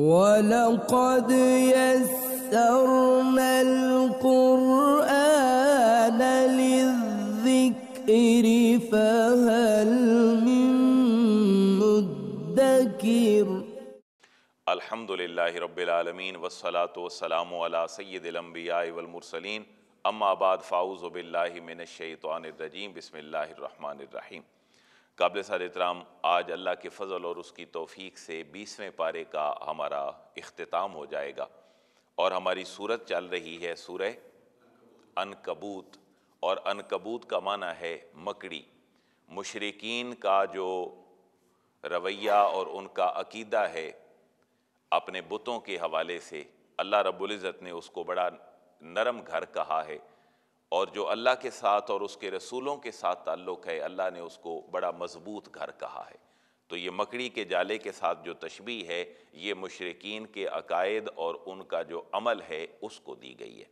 وَلَقَدْ يَسَّرْنَا الْقُرْآنَ لِلذِّكْرِ فَهَلْ مِن الحمد للہ رب العالمین والسلام سلات سید الانبیاء والمرسلین اما بعد ام باللہ من الشیطان الرجیم بسم اللہ الرحمن الرحیم قابل سر اترام آج اللہ کے فضل اور اس کی توفیق سے بیسویں پارے کا ہمارا اختتام ہو جائے گا اور ہماری صورت چل رہی ہے سورہ انکبوت اور انکبوت کا معنی ہے مکڑی مشرقین کا جو رویہ اور ان کا عقیدہ ہے اپنے بتوں کے حوالے سے اللہ رب العزت نے اس کو بڑا نرم گھر کہا ہے اور جو اللہ کے ساتھ اور اس کے رسولوں کے ساتھ تعلق ہے اللہ نے اس کو بڑا مضبوط گھر کہا ہے تو یہ مکڑی کے جالے کے ساتھ جو تشبیح ہے یہ مشرقین کے عقائد اور ان کا جو عمل ہے اس کو دی گئی ہے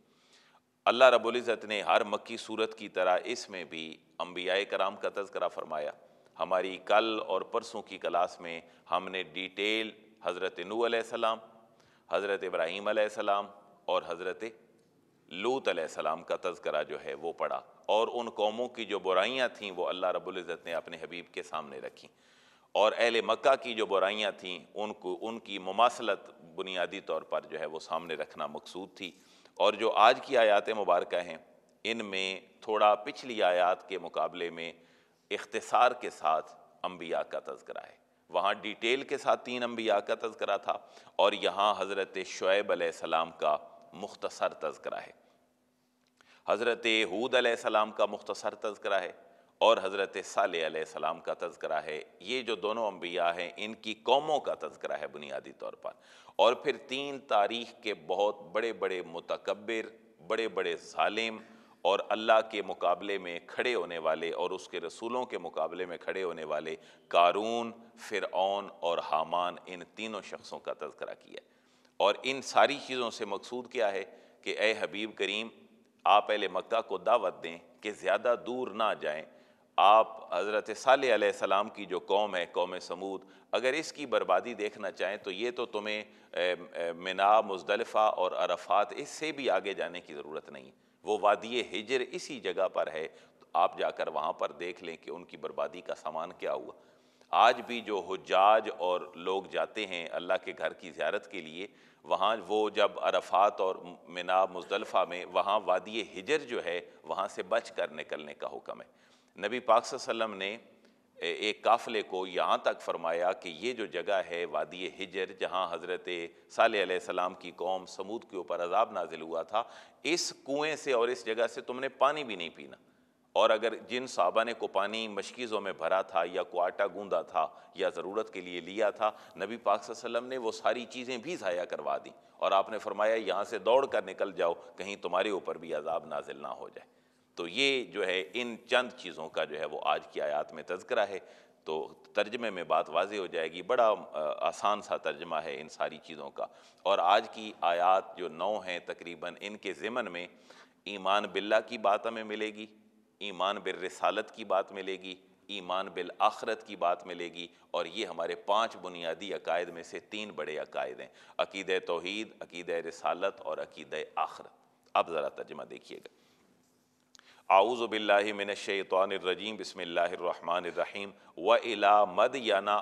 اللہ رب العزت نے ہر مکی صورت کی طرح اس میں بھی انبیاء کرام کا تذکرہ فرمایا ہماری کل اور پرسوں کی کلاس میں ہم نے ڈیٹیل حضرت نو علیہ السلام حضرت ابراہیم علیہ السلام اور حضرت لوت علیہ السلام کا تذکرہ جو ہے وہ پڑا اور ان قوموں کی جو برائیاں تھیں وہ اللہ رب العزت نے اپنے حبیب کے سامنے رکھیں اور اہل مکہ کی جو برائیاں تھیں ان کو ان کی مماثلت بنیادی طور پر جو ہے وہ سامنے رکھنا مقصود تھی اور جو آج کی آیات مبارکہ ہیں ان میں تھوڑا پچھلی آیات کے مقابلے میں اختصار کے ساتھ انبیاء کا تذکرہ ہے وہاں ڈیٹیل کے ساتھ تین انبیاء کا تذکرہ تھا اور یہاں حضرت شعیب علیہ السلام کا مختصر تذکرہ ہے حضرت حود علیہ السلام کا مختصر تذکرہ ہے اور حضرت صالح علیہ السلام کا تذکرہ ہے یہ جو دونوں انبیاء ہیں ان کی قوموں کا تذکرہ ہے بنیادی طور پر اور پھر تین تاریخ کے بہت بڑے بڑے متکبر بڑے بڑے ظالم اور اللہ کے مقابلے میں کھڑے ہونے والے اور اس کے رسولوں کے مقابلے میں کھڑے ہونے والے کارون فرعون اور حامان ان تینوں شخصوں کا تذکرہ کیا ہے اور ان ساری چیزوں سے مقصود کیا ہے کہ اے حبیب کریم آپ اہل مکہ کو دعوت دیں کہ زیادہ دور نہ جائیں آپ حضرت صالح علیہ السلام کی جو قوم ہے قوم سمود اگر اس کی بربادی دیکھنا چاہیں تو یہ تو تمہیں منا مزدلفہ اور عرفات اس سے بھی آگے جانے کی ضرورت نہیں وہ وادی ہجر اسی جگہ پر ہے تو آپ جا کر وہاں پر دیکھ لیں کہ ان کی بربادی کا سامان کیا ہوا آج بھی جو حجاج اور لوگ جاتے ہیں اللہ کے گھر کی زیارت کے لیے وہاں وہ جب عرفات اور مناب مزدلفہ میں وہاں وادی ہجر جو ہے وہاں سے بچ کر نکلنے کا حکم ہے نبی پاک صلی اللہ علیہ وسلم نے ایک قافلے کو یہاں تک فرمایا کہ یہ جو جگہ ہے وادی ہجر جہاں حضرت صالح علیہ السلام کی قوم سمود کے اوپر عذاب نازل ہوا تھا اس کنویں سے اور اس جگہ سے تم نے پانی بھی نہیں پینا اور اگر جن صحابہ نے کو پانی مشکیزوں میں بھرا تھا یا کو آٹا گوندا تھا یا ضرورت کے لیے لیا تھا نبی پاک صلی اللہ علیہ وسلم نے وہ ساری چیزیں بھی ضائع کروا دیں اور آپ نے فرمایا یہاں سے دوڑ کر نکل جاؤ کہیں تمہارے اوپر بھی عذاب نازل نہ ہو جائے تو یہ جو ہے ان چند چیزوں کا جو ہے وہ آج کی آیات میں تذکرہ ہے تو ترجمے میں بات واضح ہو جائے گی بڑا آسان سا ترجمہ ہے ان ساری چیزوں کا اور آج کی آیات جو نو ہیں تقریباً ان کے ضمن میں ایمان باللہ کی بات ہمیں ملے گی ایمان بالرسالت کی بات ملے گی ایمان بالآخرت کی بات ملے گی اور یہ ہمارے پانچ بنیادی عقائد میں سے تین بڑے عقائد ہیں عقید توحید عقید رسالت اور عقید آخرت اب ذرا ترجمہ دیکھیے گا اعوذ باللہ من الشیطان الرجیم بسم اللہ الرحمن الرحیم و الا مد ینا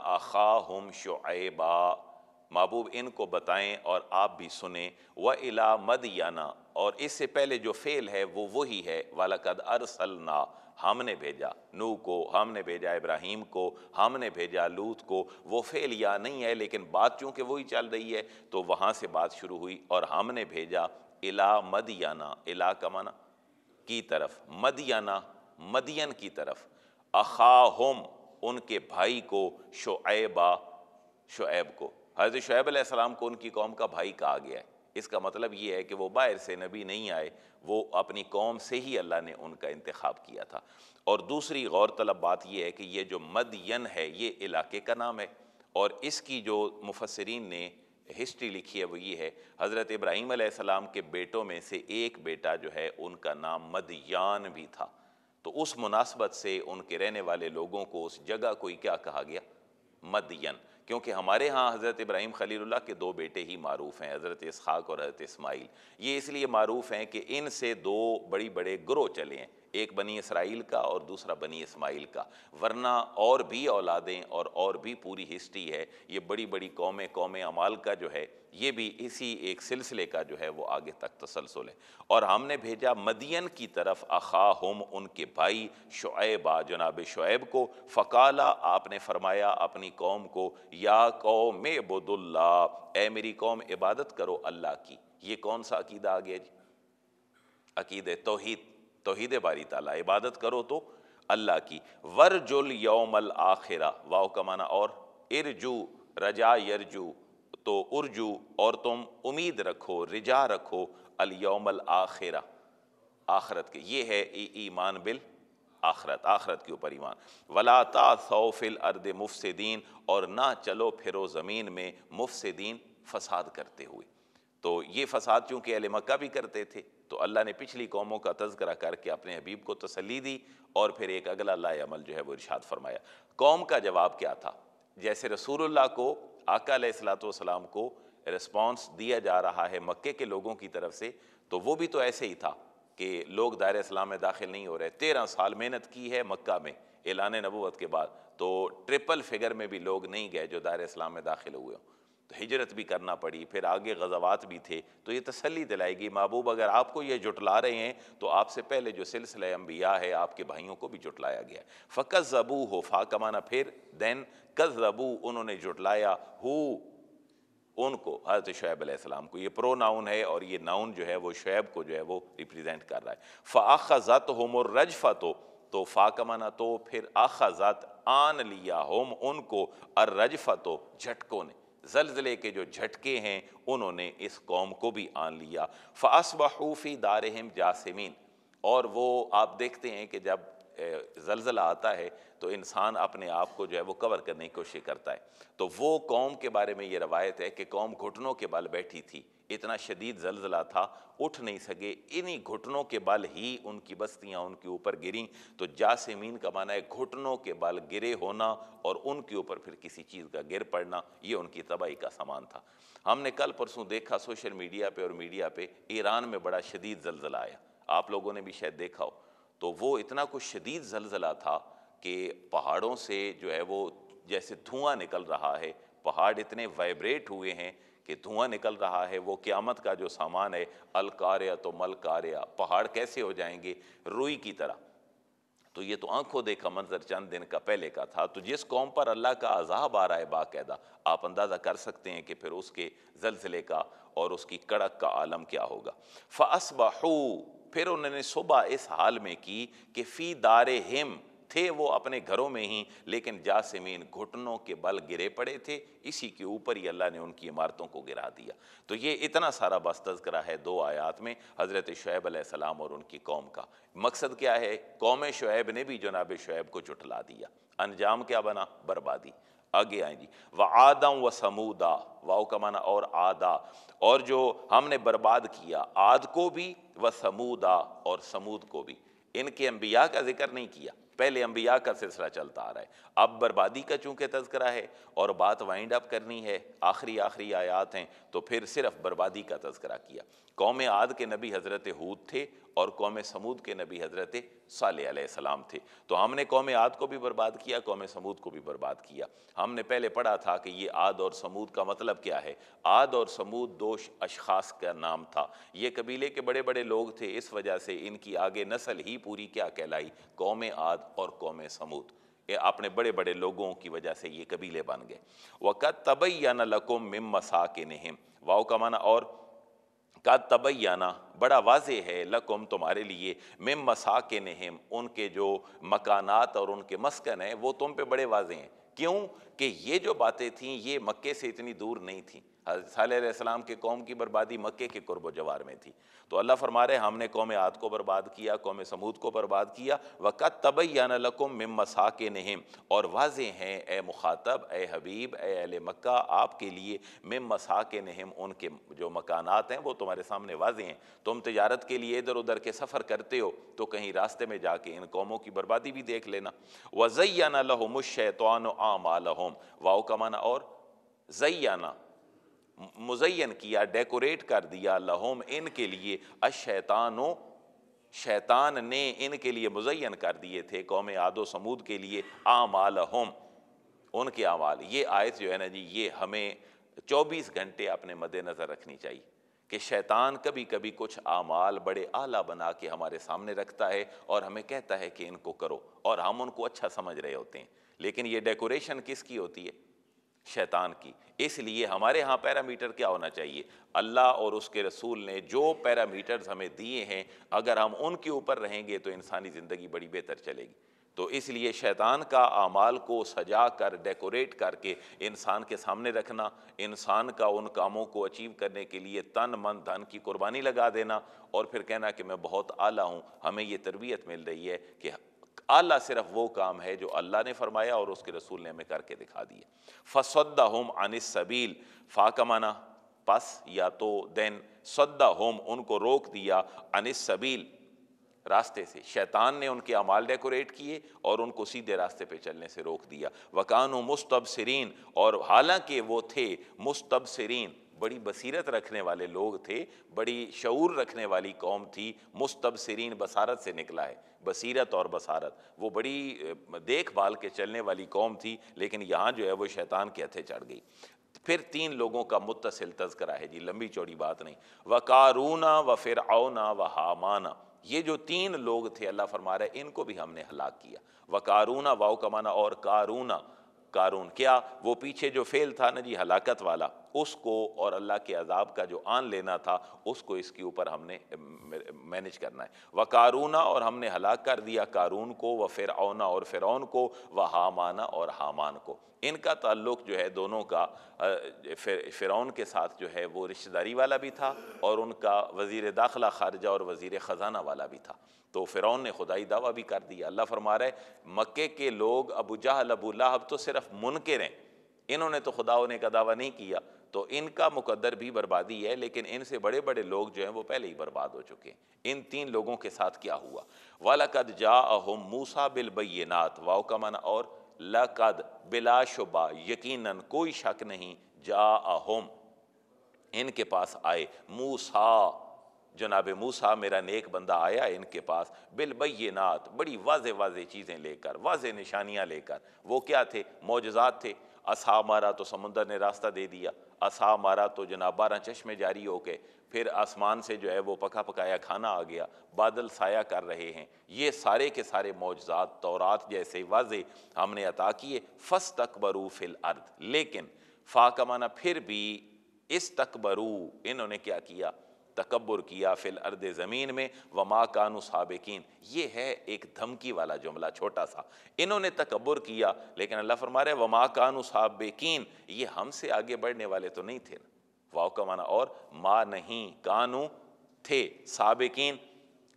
محبوب ان کو بتائیں اور آپ بھی سنیں وَإِلَى الا اور اس سے پہلے جو فیل ہے وہ وہی ہے والکد أَرْسَلْنَا ہم نے بھیجا نو کو ہم نے بھیجا ابراہیم کو ہم نے بھیجا لوت کو وہ فیل یا نہیں ہے لیکن بات چونکہ وہی چل رہی ہے تو وہاں سے بات شروع ہوئی اور ہم نے بھیجا الا مدیانہ الہ کی طرف مدینہ مدین کی طرف اخاہم ان کے بھائی کو شعیبہ شعیب کو حضرت شعیب علیہ السلام کو ان کی قوم کا بھائی کہا گیا ہے اس کا مطلب یہ ہے کہ وہ باہر سے نبی نہیں آئے وہ اپنی قوم سے ہی اللہ نے ان کا انتخاب کیا تھا اور دوسری غور طلب بات یہ ہے کہ یہ جو مدین ہے یہ علاقے کا نام ہے اور اس کی جو مفسرین نے ہسٹری لکھی ہے وہ یہ ہے حضرت ابراہیم علیہ السلام کے بیٹوں میں سے ایک بیٹا جو ہے ان کا نام مدیان بھی تھا تو اس مناسبت سے ان کے رہنے والے لوگوں کو اس جگہ کوئی کیا کہا گیا مدین کیونکہ ہمارے ہاں حضرت ابراہیم خلیل اللہ کے دو بیٹے ہی معروف ہیں حضرت اسخاق اور حضرت اسماعیل یہ اس لیے معروف ہیں کہ ان سے دو بڑی بڑے گروہ چلے ہیں ایک بنی اسرائیل کا اور دوسرا بنی اسماعیل کا ورنہ اور بھی اولادیں اور اور بھی پوری ہسٹری ہے یہ بڑی بڑی قومیں قوم امال کا جو ہے یہ بھی اسی ایک سلسلے کا جو ہے وہ آگے تک تسلسل ہے اور ہم نے بھیجا مدین کی طرف اخا ان کے بھائی شعیب شعیب کو فقالا آپ نے فرمایا اپنی قوم کو یا قوم اے میری قوم عبادت کرو اللہ کی یہ کون سا عقیدہ آ گیا جی عقید توحید توحید باری تعالیٰ عبادت کرو تو اللہ کی ورجول یومل الآخرہ واؤ کمانا اور ارجو رجا یرجو تو ارجو اور تم امید رکھو رجا رکھو الیوم الاخرہ آخرت کے یہ ہے ای بال بل آخرت آخرت اوپر ایمان ولا سو فل ارد مف اور نہ چلو پھرو زمین میں مف فساد کرتے ہوئے تو یہ فساد چونکہ اہل مکہ بھی کرتے تھے تو اللہ نے پچھلی قوموں کا تذکرہ کر کے اپنے حبیب کو تسلی دی اور پھر ایک اگلا اللہ عمل جو ہے وہ ارشاد فرمایا قوم کا جواب کیا تھا جیسے رسول اللہ کو آقا علیہ کو رسپانس دیا جا رہا ہے مکے کے لوگوں کی طرف سے تو وہ بھی تو ایسے ہی تھا کہ لوگ دائر اسلام میں داخل نہیں ہو رہے تیرہ سال محنت کی ہے مکہ میں اعلان نبوت کے بعد تو ٹرپل فگر میں بھی لوگ نہیں گئے جو دائر اسلام میں داخل ہوئے تو ہجرت بھی کرنا پڑی پھر آگے غزوات بھی تھے تو یہ تسلی دلائے گی محبوب اگر آپ کو یہ جٹلا رہے ہیں تو آپ سے پہلے جو سلسلہ انبیاء ہے آپ کے بھائیوں کو بھی جٹلایا گیا فقط زبو ہو فا کمانا پھر دین کز زبو انہوں نے جٹلایا ہو ان کو حضرت شعیب علیہ السلام کو یہ پرو ناؤن ہے اور یہ ناؤن جو ہے وہ شعیب کو جو ہے وہ ریپریزنٹ کر رہا ہے ف ذات ہوم اور رجفا تو تو فا کمانا تو پھر آخا ذات آن لیا ہوم ان کو اور رجفا تو جھٹکوں نے زلزلے کے جو جھٹکے ہیں انہوں نے اس قوم کو بھی آن لیا فاس بحوفی دارہم جاسمین اور وہ آپ دیکھتے ہیں کہ جب زلزلہ آتا ہے تو انسان اپنے آپ کو جو ہے وہ کور کرنے کی کوشش کرتا ہے تو وہ قوم کے بارے میں یہ روایت ہے کہ قوم گھٹنوں کے بل بیٹھی تھی اتنا شدید زلزلہ تھا اٹھ نہیں سکے انہی گھٹنوں کے بال ہی ان کی بستیاں ان کے اوپر گریں تو جاسمین کا معنی ہے گھٹنوں کے بال گرے ہونا اور ان کے اوپر پھر کسی چیز کا گر پڑنا یہ ان کی تباہی کا سامان تھا ہم نے کل پرسوں دیکھا سوشل میڈیا پہ اور میڈیا پہ ایران میں بڑا شدید زلزلہ آیا آپ لوگوں نے بھی شاید دیکھا ہو تو وہ اتنا کچھ شدید زلزلہ تھا کہ پہاڑوں سے جو ہے وہ جیسے دھواں نکل رہا ہے پہاڑ اتنے وائبریٹ ہوئے ہیں کہ دھواں نکل رہا ہے وہ قیامت کا جو سامان ہے الکاریا تو ملکاریا پہاڑ کیسے ہو جائیں گے روئی کی طرح تو یہ تو آنکھوں دیکھا منظر چند دن کا پہلے کا تھا تو جس قوم پر اللہ کا عذاب آ رہا ہے باقاعدہ آپ اندازہ کر سکتے ہیں کہ پھر اس کے زلزلے کا اور اس کی کڑک کا عالم کیا ہوگا فاس پھر انہوں نے صبح اس حال میں کی کہ فی دار تھے وہ اپنے گھروں میں ہی لیکن جاسمین گھٹنوں کے بل گرے پڑے تھے اسی کے اوپر ہی اللہ نے ان کی عمارتوں کو گرا دیا تو یہ اتنا سارا بس تذکرہ ہے دو آیات میں حضرت شعیب علیہ السلام اور ان کی قوم کا مقصد کیا ہے قوم شعیب نے بھی جناب شعیب کو چٹلا دیا انجام کیا بنا بربادی آگے آئیں جی و و سمودا واؤ کا معنی اور آدا اور جو ہم نے برباد کیا آد کو بھی و سمودا اور سمود کو بھی ان کے انبیاء کا ذکر نہیں کیا پہلے انبیاء کا سلسلہ چلتا آ رہا ہے اب بربادی کا چونکہ تذکرہ ہے اور بات وائنڈ اپ کرنی ہے آخری آخری آیات ہیں تو پھر صرف بربادی کا تذکرہ کیا قوم عاد کے نبی حضرت حود تھے اور قوم سمود کے نبی حضرت صالح علیہ السلام تھے تو ہم نے قوم عاد کو بھی برباد کیا قوم سمود کو بھی برباد کیا ہم نے پہلے پڑھا تھا کہ یہ عاد اور سمود کا مطلب کیا ہے عاد اور سمود دوش اشخاص کا نام تھا یہ قبیلے کے بڑے بڑے لوگ تھے اس وجہ سے ان کی آگے نسل ہی پوری کیا کہلائی قوم عاد اور قوم سمود کہ نے بڑے بڑے لوگوں کی وجہ سے یہ قبیلے بن گئے وقت طبیانہ تبانہ مم مسا کے نہم واؤ کا معنی اور کا طبیانہ بڑا واضح ہے لقم تمہارے لیے مم مسا کے نہم ان کے جو مکانات اور ان کے مسکن ہیں وہ تم پہ بڑے واضح ہیں کیوں کہ یہ جو باتیں تھیں یہ مکے سے اتنی دور نہیں تھیں صالح علیہ السلام کے قوم کی بربادی مکے کے قرب و جوار میں تھی تو اللہ فرما رہے ہم نے قوم عاد کو برباد کیا قوم سمود کو برباد کیا وقت طبی لکم مم مسا کے نہم اور واضح ہیں اے مخاطب اے حبیب اے اہل مکہ آپ کے لیے مم مسا کے نہم ان کے جو مکانات ہیں وہ تمہارے سامنے واضح ہیں تم تجارت کے لیے ادھر ادھر کے سفر کرتے ہو تو کہیں راستے میں جا کے ان قوموں کی بربادی بھی دیکھ لینا وزیا لہم الشیطان عام لہم واؤ کمانہ اور زیانہ مزین کیا ڈیکوریٹ کر دیا لہوم ان کے لیے اشیطانوں شیطان نے ان کے لیے مزین کر دیے تھے قوم آد و سمود کے لیے آمالہم ان کے اعمال یہ آیت جو ہے نا جی یہ ہمیں چوبیس گھنٹے اپنے مد نظر رکھنی چاہیے کہ شیطان کبھی کبھی کچھ آمال بڑے اعلیٰ بنا کے ہمارے سامنے رکھتا ہے اور ہمیں کہتا ہے کہ ان کو کرو اور ہم ان کو اچھا سمجھ رہے ہوتے ہیں لیکن یہ ڈیکوریشن کس کی ہوتی ہے شیطان کی اس لیے ہمارے ہاں پیرامیٹر کیا ہونا چاہیے اللہ اور اس کے رسول نے جو پیرامیٹرز ہمیں دیے ہیں اگر ہم ان کے اوپر رہیں گے تو انسانی زندگی بڑی بہتر چلے گی تو اس لیے شیطان کا اعمال کو سجا کر ڈیکوریٹ کر کے انسان کے سامنے رکھنا انسان کا ان کاموں کو اچیو کرنے کے لیے تن من دھن کی قربانی لگا دینا اور پھر کہنا کہ میں بہت اعلیٰ ہوں ہمیں یہ تربیت مل رہی ہے کہ اعلیٰ وہ کام ہے جو اللہ نے فرمایا اور اس کے رسول نے ہمیں کر کے دکھا دیا ہوم عَنِ السَّبِيلِ فا کمانا پس یا تو دین سود ہوم ان کو روک دیا عَنِ السَّبِيلِ راستے سے شیطان نے ان کے اعمال ڈیکوریٹ کیے اور ان کو سیدھے راستے پہ چلنے سے روک دیا وَقَانُوا مُسْتَبْسِرِينَ اور حالانکہ وہ تھے مُسْتَبْسِرِينَ بڑی بصیرت رکھنے والے لوگ تھے بڑی شعور رکھنے والی قوم تھی مستبصرین بصارت بسارت سے نکلا ہے بصیرت اور بصارت وہ بڑی دیکھ بھال کے چلنے والی قوم تھی لیکن یہاں جو ہے وہ شیطان کے ہتھے چڑھ گئی پھر تین لوگوں کا متصل تذکرہ ہے جی لمبی چوڑی بات نہیں و کارونہ و پھر و حامانا یہ جو تین لوگ تھے اللہ فرما رہا ہے ان کو بھی ہم نے ہلاک کیا و کارونہ واؤ کمانا اور کارونا کارون کیا وہ پیچھے جو فیل تھا نا جی ہلاکت والا اس کو اور اللہ کے عذاب کا جو آن لینا تھا اس کو اس کے اوپر ہم نے مینج کرنا ہے وہ کارونا اور ہم نے ہلاک کر دیا کارون کو وہ فرعنا اور فرعون کو وہ حامانہ اور ہامان کو ان کا تعلق جو ہے دونوں کا فرعون کے ساتھ جو ہے وہ رشتہ داری والا بھی تھا اور ان کا وزیر داخلہ خارجہ اور وزیر خزانہ والا بھی تھا تو فرعون نے خدائی دعویٰ بھی کر دیا اللہ فرما رہے مکے کے لوگ ابو جہل ابو اللہ اب تو صرف منکر ہیں انہوں نے تو خدا ہونے کا دعویٰ نہیں کیا تو ان کا مقدر بھی بربادی ہے لیکن ان سے بڑے بڑے لوگ جو ہیں وہ پہلے ہی برباد ہو چکے ہیں ان تین لوگوں کے ساتھ کیا ہوا وَلَقَدْ جَاءَهُمْ مُوسَى بِالْبَيِّنَاتِ موسا بل بیہ اور لقد بلا شبا یقیناً کوئی شک نہیں جَاءَهُمْ ان کے پاس آئے موسا جناب موسا میرا نیک بندہ آیا ان کے پاس بِالْبَيِّنَاتِ بڑی واضح واضح چیزیں لے کر واضح نشانیاں لے کر وہ کیا تھے موجزات تھے آسا مارا تو سمندر نے راستہ دے دیا اصھا مارا تو جناب بارہ چشمے جاری ہو کے پھر آسمان سے جو ہے وہ پکا پکایا کھانا آ گیا بادل سایہ کر رہے ہیں یہ سارے کے سارے معجزات تورات جیسے واضح ہم نے عطا کیے فس تک برو فل ارد لیکن فاق پھر بھی اس تک برو انہوں نے کیا کیا تکبر کیا زمین میں وما کانو سابقین یہ ہے ایک دھمکی والا جملہ چھوٹا سا انہوں نے تکبر کیا لیکن اللہ فرما رہے وما کانو سابقین یہ ہم سے آگے بڑھنے والے تو نہیں تھے کا معنی اور ما نہیں کانو تھے سابقین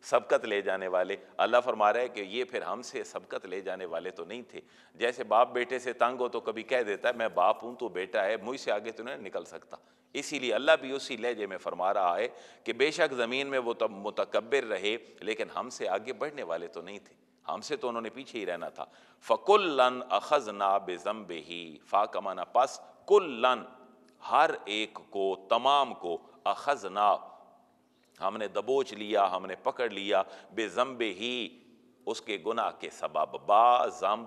سبقت لے جانے والے اللہ فرما رہا ہے کہ یہ پھر ہم سے سبقت لے جانے والے تو نہیں تھے جیسے باپ بیٹے سے تنگ ہو تو کبھی کہہ دیتا ہے میں باپ ہوں تو بیٹا ہے مجھ سے آگے تو نہیں نکل سکتا اسی لیے اللہ بھی اسی لہجے میں فرما رہا ہے کہ بے شک زمین میں وہ تب متکبر رہے لیکن ہم سے آگے بڑھنے والے تو نہیں تھے ہم سے تو انہوں نے پیچھے ہی رہنا تھا فکل لن اخذ نا بے بے ہی فا کمانا پس کل لن ہر ایک کو تمام کو اخذ نا ہم نے دبوچ لیا ہم نے پکڑ لیا بے ہی اس کے گناہ کے سبب با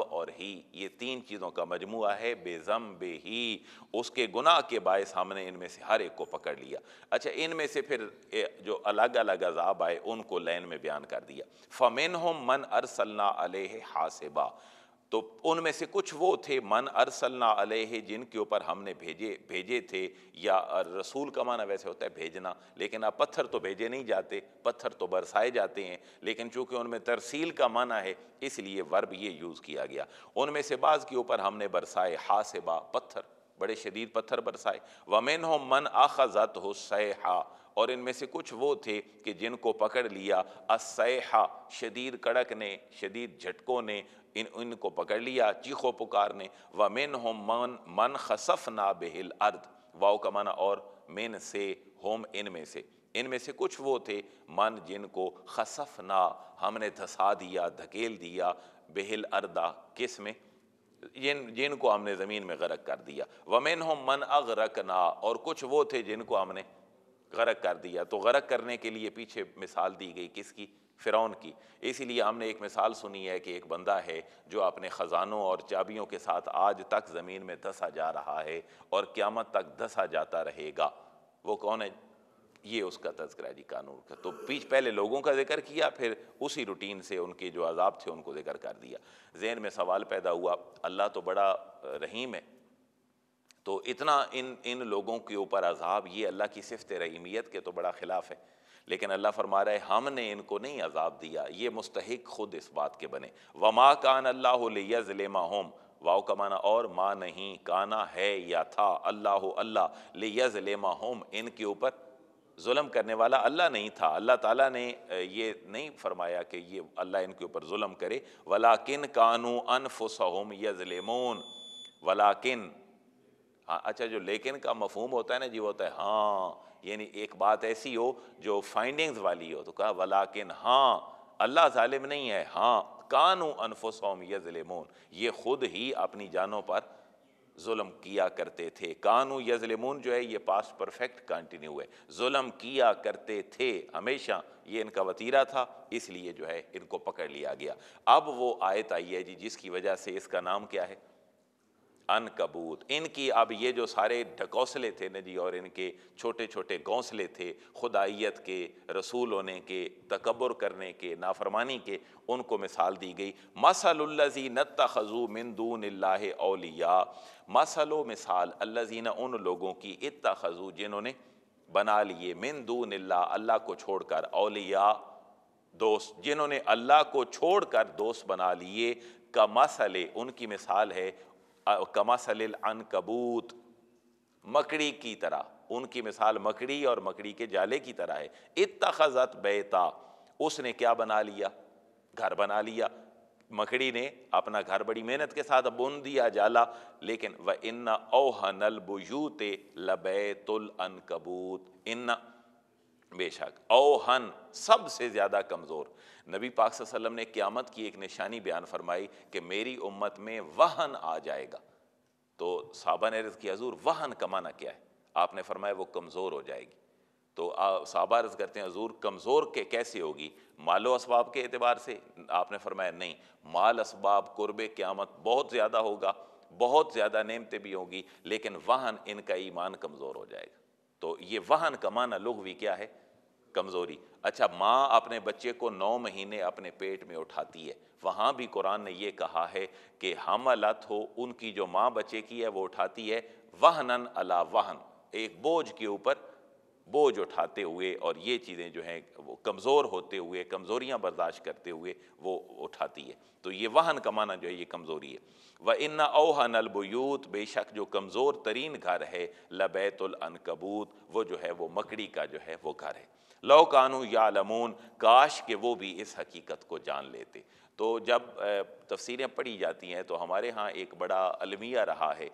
اور ہی یہ تین چیزوں کا مجموعہ ہے بے ہی اس کے گناہ کے باعث ہم نے ان میں سے ہر ایک کو پکڑ لیا اچھا ان میں سے پھر جو الگ الگ عذاب آئے ان کو لین میں بیان کر دیا من علیہ ہاسبا تو ان میں سے کچھ وہ تھے من ارسلنا علیہ جن کے اوپر ہم نے بھیجے بھیجے تھے یا رسول کا معنی ویسے ہوتا ہے بھیجنا لیکن اب پتھر تو بھیجے نہیں جاتے پتھر تو برسائے جاتے ہیں لیکن چونکہ ان میں ترسیل کا معنی ہے اس لیے ورب یہ یوز کیا گیا ان میں سے بعض کے اوپر ہم نے برسائے ہا سے با پتھر بڑے شدید پتھر برسائے ومین ہو من آخا ذات ہو سیہ اور ان میں سے کچھ وہ تھے کہ جن کو پکڑ لیا ا شدید کڑک نے شدید جھٹکوں نے ان ان کو پکڑ لیا چیخو پکار نے و مین ہوم من من خصف نا بہل ارد واؤ کا معنی اور من سے ہوم ان میں سے ان میں سے کچھ وہ تھے من جن کو خصف نا ہم نے دھسا دیا دھکیل دیا بہل اردا کس میں جن جن کو ہم نے زمین میں غرق کر دیا ومن مین ہوم من اغرق نا اور کچھ وہ تھے جن کو ہم نے غرق کر دیا تو غرق کرنے کے لیے پیچھے مثال دی گئی کس کی فرعون کی اسی لیے ہم نے ایک مثال سنی ہے کہ ایک بندہ ہے جو اپنے خزانوں اور چابیوں کے ساتھ آج تک زمین میں دھسا جا رہا ہے اور قیامت تک دھسا جاتا رہے گا وہ کون ہے یہ اس کا تذکرہ جی قانون کا تو پیچھ پہلے لوگوں کا ذکر کیا پھر اسی روٹین سے ان کے جو عذاب تھے ان کو ذکر کر دیا ذہن میں سوال پیدا ہوا اللہ تو بڑا رحیم ہے تو اتنا ان ان لوگوں کے اوپر عذاب یہ اللہ کی صفت رحیمیت کے تو بڑا خلاف ہے لیکن اللہ فرما رہا ہے ہم نے ان کو نہیں عذاب دیا یہ مستحق خود اس بات کے بنے وما کان اللہ ہو ہم واو کا معنی اور ماں نہیں کانا ہے یا تھا اللہ اللہ لز ہم ہوم ان کے اوپر ظلم کرنے والا اللہ نہیں تھا اللہ تعالیٰ نے یہ نہیں فرمایا کہ یہ اللہ ان کے اوپر ظلم کرے ولیکن کانو انفسہم یظلمون ولیکن ہاں اچھا جو لیکن کا مفہوم ہوتا ہے نا جی وہ ہوتا ہے ہاں یعنی ایک بات ایسی ہو جو فائنڈنگز والی ہو تو کہا ولاکن ہاں اللہ ظالم نہیں ہے ہاں کانو ان یہ خود ہی اپنی جانوں پر ظلم کیا کرتے تھے کانو یزل جو ہے یہ پاس پرفیکٹ کنٹینیو ہے ظلم کیا کرتے تھے ہمیشہ یہ ان کا وطیرہ تھا اس لیے جو ہے ان کو پکڑ لیا گیا اب وہ آیت ہے جی جس کی وجہ سے اس کا نام کیا ہے ان کبوت ان کی اب یہ جو سارے ڈھکوسلے تھے نا جی اور ان کے چھوٹے چھوٹے گھونسلے تھے خدائیت کے رسول ہونے کے تکبر کرنے کے نافرمانی کے ان کو مثال دی گئی مسَ اللہ خزو مندون اولیا مسل و مثال اللہ ان لوگوں کی اتخذو جنہوں نے بنا لیے مندون اللہ اللہ کو چھوڑ کر اولیا دوست جنہوں نے اللہ کو چھوڑ کر دوست بنا لیے کا مسئلے ان کی مثال ہے کما کبوت مکڑی کی طرح ان کی مثال مکڑی اور مکڑی کے جالے کی طرح ہے اتخذت بیتا اس نے کیا بنا لیا گھر بنا لیا مکڑی نے اپنا گھر بڑی محنت کے ساتھ بن دیا جالا لیکن وہ ان البیوت لبیت العنکبوت ان بے شک اوہن سب سے زیادہ کمزور نبی پاک صلی اللہ علیہ وسلم نے قیامت کی ایک نشانی بیان فرمائی کہ میری امت میں وہن آ جائے گا تو صحابہ نے عرض کیا حضور وہن کمانا کیا ہے آپ نے فرمایا وہ کمزور ہو جائے گی تو صحابہ عرض کرتے ہیں حضور کمزور کے کیسے ہوگی مال و اسباب کے اعتبار سے آپ نے فرمایا نہیں مال اسباب قرب قیامت بہت زیادہ ہوگا بہت زیادہ نعمتیں بھی ہوں گی لیکن وہن ان کا ایمان کمزور ہو جائے گا تو یہ وہن کمانا لغوی کیا ہے کمزوری اچھا ماں اپنے بچے کو نو مہینے اپنے پیٹ میں اٹھاتی ہے وہاں بھی قرآن نے یہ کہا ہے کہ ہم اللہ ہو ان کی جو ماں بچے کی ہے وہ اٹھاتی ہے وہنن اللہ وہن ایک بوجھ کے اوپر بوجھ اٹھاتے ہوئے اور یہ چیزیں جو ہیں کمزور ہوتے ہوئے کمزوریاں برداشت کرتے ہوئے وہ اٹھاتی ہے تو یہ وہن کا معنی جو ہے یہ کمزوری ہے وہ ان اوہن البیوت بے شک جو کمزور ترین گھر ہے لبیت العنکبوت وہ جو ہے وہ مکڑی کا جو ہے وہ گھر ہے کانو یا لمون کاش کہ وہ بھی اس حقیقت کو جان لیتے تو جب تفسیریں پڑھی جاتی ہیں تو ہمارے ہاں ایک بڑا المیہ رہا ہے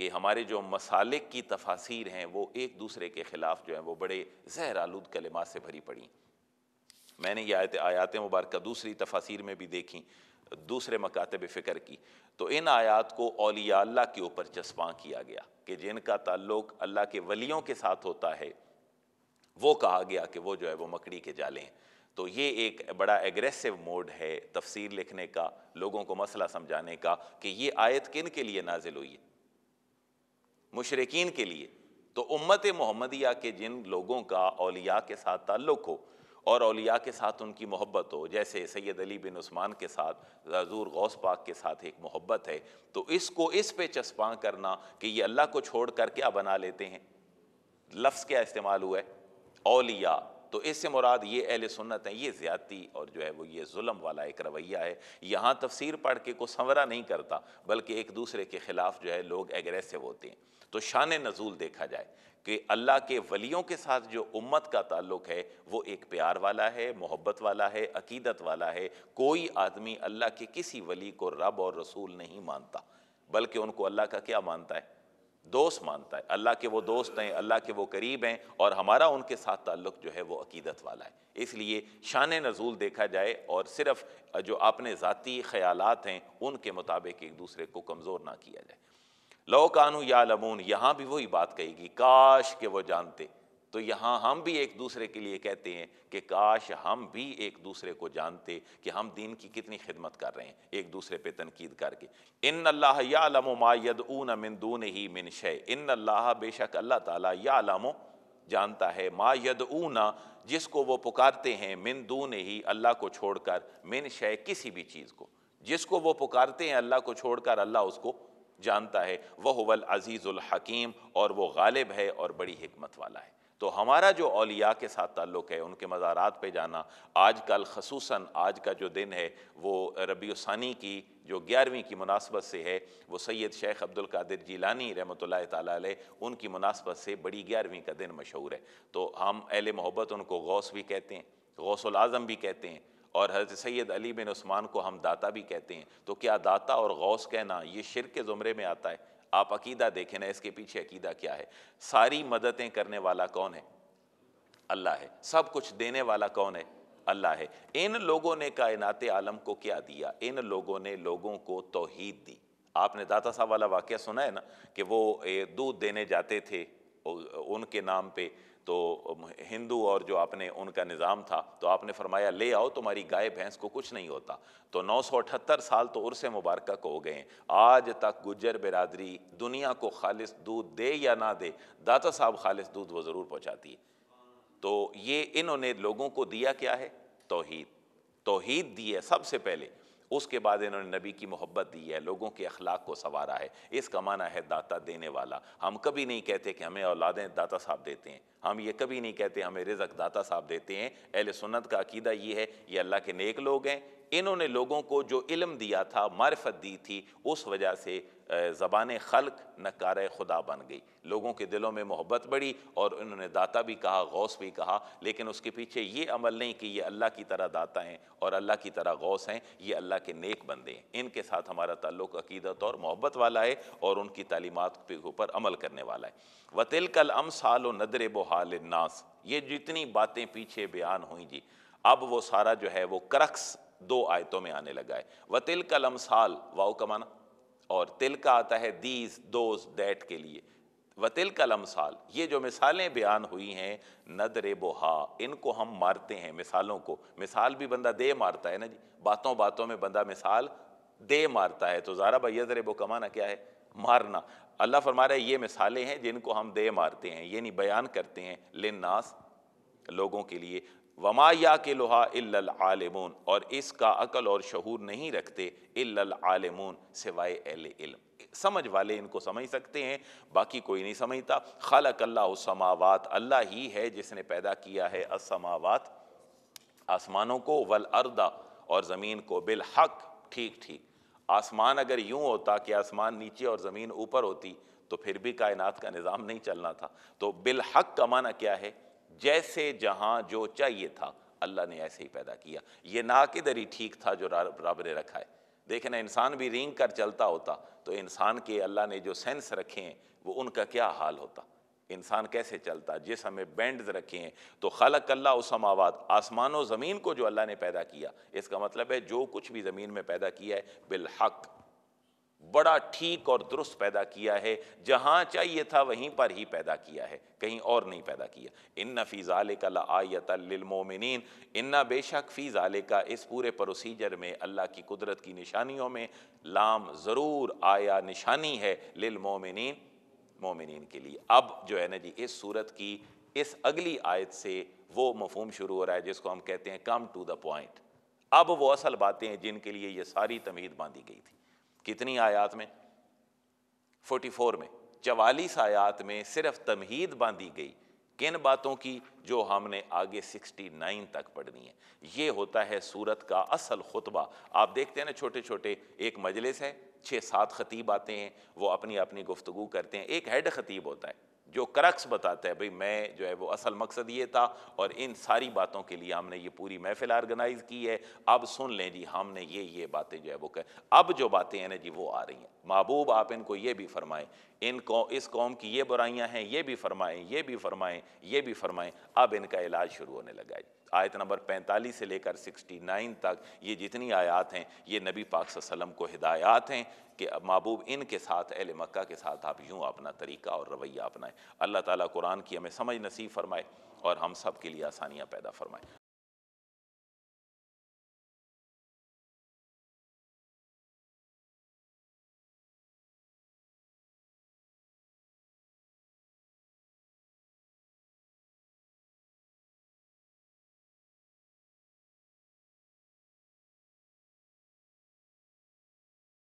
کہ ہمارے جو مسالک کی تفاصیر ہیں وہ ایک دوسرے کے خلاف جو ہیں وہ بڑے زہر آلود کلمات سے بھری پڑیں میں نے یہ آیت مبارکہ دوسری تفاصیر میں بھی دیکھیں دوسرے مکاتب فکر کی تو ان آیات کو اولیاء اللہ کے اوپر چسپاں کیا گیا کہ جن کا تعلق اللہ کے ولیوں کے ساتھ ہوتا ہے وہ کہا گیا کہ وہ جو ہے وہ مکڑی کے جالے ہیں تو یہ ایک بڑا ایگریسو موڈ ہے تفسیر لکھنے کا لوگوں کو مسئلہ سمجھانے کا کہ یہ آیت کن کے لیے نازل ہوئی ہے مشرقین کے لیے تو امت محمدیہ کے جن لوگوں کا اولیاء کے ساتھ تعلق ہو اور اولیاء کے ساتھ ان کی محبت ہو جیسے سید علی بن عثمان کے ساتھ حضور غوث پاک کے ساتھ ایک محبت ہے تو اس کو اس پہ چسپاں کرنا کہ یہ اللہ کو چھوڑ کر کیا بنا لیتے ہیں لفظ کیا استعمال ہوا ہے اولیاء تو اس سے مراد یہ اہل سنت ہیں یہ زیادتی اور جو ہے وہ یہ ظلم والا ایک رویہ ہے یہاں تفسیر پڑھ کے کو سنورا نہیں کرتا بلکہ ایک دوسرے کے خلاف جو ہے لوگ ایگریسو ہوتے ہیں تو شان نزول دیکھا جائے کہ اللہ کے ولیوں کے ساتھ جو امت کا تعلق ہے وہ ایک پیار والا ہے محبت والا ہے عقیدت والا ہے کوئی آدمی اللہ کے کسی ولی کو رب اور رسول نہیں مانتا بلکہ ان کو اللہ کا کیا مانتا ہے دوست مانتا ہے اللہ کے وہ دوست ہیں اللہ کے وہ قریب ہیں اور ہمارا ان کے ساتھ تعلق جو ہے وہ عقیدت والا ہے اس لیے شان نزول دیکھا جائے اور صرف جو اپنے ذاتی خیالات ہیں ان کے مطابق ایک دوسرے کو کمزور نہ کیا جائے لو کانو یا لمون یہاں بھی وہی بات کہے گی کاش کہ وہ جانتے تو یہاں ہم بھی ایک دوسرے کے لیے کہتے ہیں کہ کاش ہم بھی ایک دوسرے کو جانتے کہ ہم دین کی کتنی خدمت کر رہے ہیں ایک دوسرے پہ تنقید کر کے ان اللہ یا لم ما ید اون مندون ہی من شے ان اللہ بے شک اللہ تعالیٰ یا لم و جانتا ہے ما ید جس کو وہ پکارتے ہیں من دون ہی اللہ کو چھوڑ کر من شے کسی بھی چیز کو جس کو وہ پکارتے ہیں اللہ کو چھوڑ کر اللہ اس کو جانتا ہے وہل عزیز الحکیم اور وہ غالب ہے اور بڑی حکمت والا ہے تو ہمارا جو اولیاء کے ساتھ تعلق ہے ان کے مزارات پہ جانا آج کل خصوصاً آج کا جو دن ہے وہ ربیع ثانی کی جو گیارہویں کی مناسبت سے ہے وہ سید شیخ عبدالقادر جیلانی رحمۃ اللہ تعالیٰ علیہ ان کی مناسبت سے بڑی گیارہویں کا دن مشہور ہے تو ہم اہل محبت ان کو غوث بھی کہتے ہیں غوث العظم بھی کہتے ہیں اور حضرت سید علی بن عثمان کو ہم داتا بھی کہتے ہیں تو کیا داتا اور غوث کہنا یہ شرک کے زمرے میں آتا ہے آپ عقیدہ دیکھیں نا اس کے پیچھے عقیدہ کیا ہے ساری مددیں کرنے والا کون ہے اللہ ہے سب کچھ دینے والا کون ہے اللہ ہے ان لوگوں نے کائنات عالم کو کیا دیا ان لوگوں نے لوگوں کو توحید دی آپ نے داتا صاحب والا واقعہ سنا ہے نا کہ وہ دودھ دینے جاتے تھے ان کے نام پہ تو ہندو اور جو آپ نے ان کا نظام تھا تو آپ نے فرمایا لے آؤ تمہاری گائے بھینس کو کچھ نہیں ہوتا تو نو سو اٹھتر سال تو عرصے مبارکہ ہو گئے ہیں آج تک گجر برادری دنیا کو خالص دودھ دے یا نہ دے داتا صاحب خالص دودھ وہ ضرور پہنچاتی ہے تو یہ انہوں نے لوگوں کو دیا کیا ہے توحید توحید دی ہے سب سے پہلے اس کے بعد انہوں نے نبی کی محبت دی ہے لوگوں کے اخلاق کو سنوارا ہے اس کا معنی ہے داتا دینے والا ہم کبھی نہیں کہتے کہ ہمیں اولادیں داتا صاحب دیتے ہیں ہم یہ کبھی نہیں کہتے ہمیں رزق داتا صاحب دیتے ہیں اہل سنت کا عقیدہ یہ ہے یہ اللہ کے نیک لوگ ہیں انہوں نے لوگوں کو جو علم دیا تھا معرفت دی تھی اس وجہ سے زبان خلق نہ کارۂ خدا بن گئی لوگوں کے دلوں میں محبت بڑھی اور انہوں نے داتا بھی کہا غوث بھی کہا لیکن اس کے پیچھے یہ عمل نہیں کہ یہ اللہ کی طرح داتا ہیں اور اللہ کی طرح غوث ہیں یہ اللہ کے نیک بندے ہیں ان کے ساتھ ہمارا تعلق عقیدت اور محبت والا ہے اور ان کی تعلیمات کے اوپر عمل کرنے والا ہے وطل کل ام سال و ندر بحال ناس یہ جتنی باتیں پیچھے بیان ہوئیں جی اب وہ سارا جو ہے وہ کرکس دو آیتوں میں آنے لگا ہے وطل کل ام واؤ کمانا اور تل کا آتا ہے دیز دوز دیٹ کے لیے تل کا لمسال یہ جو مثالیں بیان ہوئی ہیں ندر بہا ان کو ہم مارتے ہیں مثالوں کو مثال بھی بندہ دے مارتا ہے نا جی باتوں باتوں میں بندہ مثال دے مارتا ہے تو زارا بھائی یزر بو کمانا کیا ہے مارنا اللہ فرما رہا ہے یہ مثالیں ہیں جن کو ہم دے مارتے ہیں یعنی بیان کرتے ہیں لن ناس لوگوں کے لیے وما یا کے لہا الا اور اس کا عقل اور شہور نہیں رکھتے العالمون سوائے اہل علم سمجھ والے ان کو سمجھ سکتے ہیں باقی کوئی نہیں سمجھتا اللہ السماوات اللہ ہی ہے جس نے پیدا کیا ہے السماوات آسمانوں کو والارض اور زمین کو بالحق ٹھیک ٹھیک آسمان اگر یوں ہوتا کہ آسمان نیچے اور زمین اوپر ہوتی تو پھر بھی کائنات کا نظام نہیں چلنا تھا تو بالحق کا معنی کیا ہے جیسے جہاں جو چاہیے تھا اللہ نے ایسے ہی پیدا کیا یہ نا کہ ہی ٹھیک تھا جو رب نے رکھا ہے دیکھنا نا انسان بھی رینگ کر چلتا ہوتا تو انسان کے اللہ نے جو سینس رکھے ہیں وہ ان کا کیا حال ہوتا انسان کیسے چلتا جس ہمیں بینڈز رکھے ہیں تو خلق اللہ عثم سماوات آسمان و زمین کو جو اللہ نے پیدا کیا اس کا مطلب ہے جو کچھ بھی زمین میں پیدا کیا ہے بالحق بڑا ٹھیک اور درست پیدا کیا ہے جہاں چاہیے تھا وہیں پر ہی پیدا کیا ہے کہیں اور نہیں پیدا کیا ان فیض علیہ کا لائت للمومنین ان بے شک فیض عالیہ کا اس پورے پروسیجر میں اللہ کی قدرت کی نشانیوں میں لام ضرور آیا نشانی ہے للمومنین مومنین مومنین کے لیے اب جو ہے نا جی اس صورت کی اس اگلی آیت سے وہ مفہوم شروع ہو رہا ہے جس کو ہم کہتے ہیں کم ٹو دا پوائنٹ اب وہ اصل باتیں جن کے لیے یہ ساری تمید باندھی گئی تھی کتنی آیات میں فورٹی فور میں چوالیس آیات میں صرف تمہید باندھی گئی کن باتوں کی جو ہم نے آگے سکسٹی نائن تک پڑھنی ہے یہ ہوتا ہے سورت کا اصل خطبہ آپ دیکھتے ہیں نا چھوٹے چھوٹے ایک مجلس ہے چھ سات خطیب آتے ہیں وہ اپنی اپنی گفتگو کرتے ہیں ایک ہیڈ خطیب ہوتا ہے جو کرکس بتاتا ہے بھئی میں جو ہے وہ اصل مقصد یہ تھا اور ان ساری باتوں کے لیے ہم نے یہ پوری محفل آرگنائز کی ہے اب سن لیں جی ہم نے یہ یہ باتیں جو ہے وہ کہ اب جو باتیں ہیں نا جی وہ آ رہی ہیں محبوب آپ ان کو یہ بھی فرمائیں ان کو اس قوم کی یہ برائیاں ہیں یہ بھی فرمائیں یہ بھی فرمائیں یہ بھی فرمائیں اب ان کا علاج شروع ہونے لگا ہے آیت نمبر پینتالیس سے لے کر سکسٹی نائن تک یہ جتنی آیات ہیں یہ نبی پاک صلی اللہ علیہ وسلم کو ہدایات ہیں کہ محبوب ان کے ساتھ اہل مکہ کے ساتھ آپ یوں اپنا طریقہ اور رویہ اپنائیں اللہ تعالیٰ قرآن کی ہمیں سمجھ نصیب فرمائے اور ہم سب کے لیے آسانیاں پیدا فرمائیں